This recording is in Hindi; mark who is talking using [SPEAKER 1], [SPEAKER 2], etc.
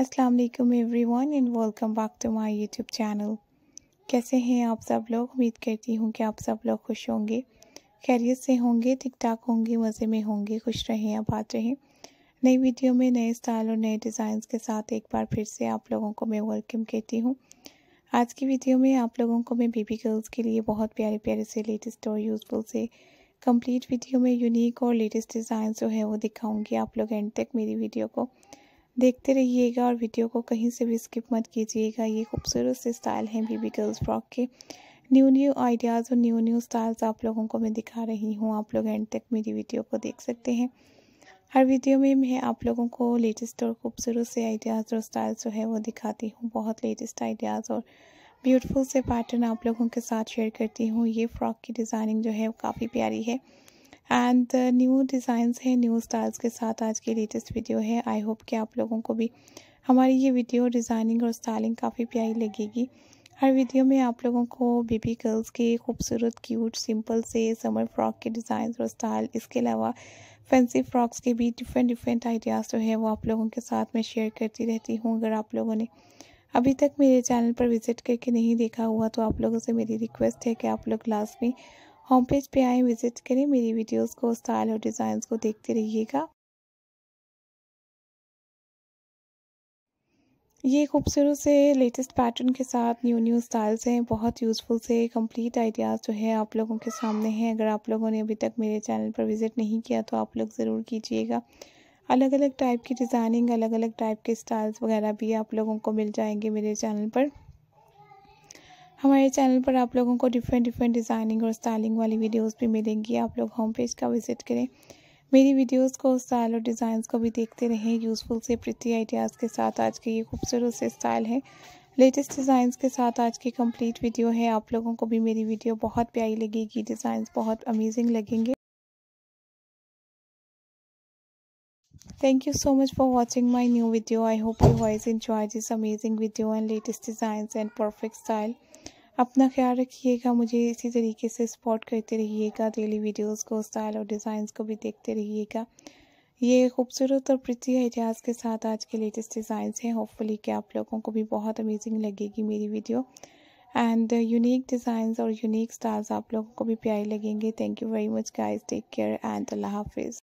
[SPEAKER 1] अस्सलाम वालेकुम everyone and welcome back to my YouTube channel कैसे हैं आप सब लोग उम्मीद करती हूँ कि आप सब लोग खुश होंगे खैरियत से होंगे ठीक ठाक होंगे मज़े में होंगे खुश रहें आप आबाद रहें नई वीडियो में नए स्टाइल और नए डिज़ाइंस के साथ एक बार फिर से आप लोगों को मैं वेलकम कहती हूँ आज की वीडियो में आप लोगों को मैं बेबी गर्ल्स के लिए बहुत प्यारे प्यारे से लेटेस्ट और यूज़फुल से कंप्लीट वीडियो में यूनिक और लेटेस्ट डिज़ाइन जो है वो दिखाऊँगी आप लोग एंड तक मेरी वीडियो को देखते रहिएगा और वीडियो को कहीं से भी स्किप मत कीजिएगा ये खूबसूरत से स्टाइल हैं बेबी गर्ल्स फ्रॉक के न्यू न्यू आइडियाज़ और न्यू न्यू स्टाइल्स आप लोगों को मैं दिखा रही हूँ आप लोग एंड तक मेरी वीडियो को देख सकते हैं हर वीडियो में मैं आप लोगों को लेटेस्ट और खूबसूरत से आइडियाज़ और स्टाइल्स जो है वो दिखाती हूँ बहुत लेटेस्ट आइडियाज़ और ब्यूटीफुल से पैटर्न आप लोगों के साथ शेयर करती हूँ ये फ़्रॉक की डिज़ाइनिंग जो है वो काफ़ी प्यारी है एंड न्यू डिज़ाइंस है न्यू स्टाइल्स के साथ आज की लेटेस्ट वीडियो है आई होप कि आप लोगों को भी हमारी ये वीडियो डिज़ाइनिंग और स्टाइलिंग काफ़ी प्यारी लगेगी हर वीडियो में आप लोगों को बेबी गर्ल्स के खूबसूरत क्यूट सिंपल से समर फ्रॉक के डिज़ाइन और स्टाइल इसके अलावा फैंसी फ्रॉक्स के भी डिफरेंट डिफरेंट आइडियाज़ जो है वो आप लोगों के साथ मैं शेयर करती रहती हूँ अगर आप लोगों ने अभी तक मेरे चैनल पर विज़िट करके नहीं देखा हुआ तो आप लोगों से मेरी रिक्वेस्ट है कि आप लोग लास्ट में होम पेज पे आए विजिट करें मेरी वीडियोस को स्टाइल और डिज़ाइंस को देखते रहिएगा ये खूबसूरत से लेटेस्ट पैटर्न के साथ न्यू न्यू स्टाइल्स हैं बहुत यूज़फुल से कंप्लीट आइडियाज़ जो है आप लोगों के सामने हैं अगर आप लोगों ने अभी तक मेरे चैनल पर विज़िट नहीं किया तो आप लोग ज़रूर कीजिएगा अलग अलग टाइप की डिज़ाइनिंग अलग अलग टाइप के स्टाइल्स वगैरह भी आप लोगों को मिल जाएंगे मेरे चैनल पर हमारे चैनल पर आप लोगों को डिफरेंट डिफरेंट डिज़ाइनिंग और स्टाइलिंग वाली वीडियोस भी मिलेंगी आप लोग होम पेज का विजिट करें मेरी वीडियोस को स्टाइल और डिजाइन को भी देखते रहें यूज़फुल से प्रति आइडियाज़ के साथ आज की ये खूबसूरत से स्टाइल है लेटेस्ट डिजाइन के साथ आज की कम्प्लीट वीडियो है आप लोगों को भी मेरी वीडियो बहुत प्यारी लगेगी डिजाइन बहुत अमेजिंग लगेंगे Thank you so much for watching my new video. I hope you guys enjoy this amazing video and latest designs and perfect style. अपना ख्याल रखिएगा मुझे इसी तरीके से सपोर्ट करते रहिएगा डेली वीडियोस को स्टाइल और डिज़ाइंस को भी देखते रहिएगा ये खूबसूरत और प्रति आइडियाज़ के साथ आज के लेटेस्ट डिज़ाइंस हैं होपफुली कि आप लोगों को भी बहुत अमेजिंग लगेगी मेरी वीडियो एंड यूनिक डिज़ाइंस और यूनिक स्टाइल्स आप लोगों को भी प्यारे लगेंगे thank you very much guys take care and अल्लाह हाफिज़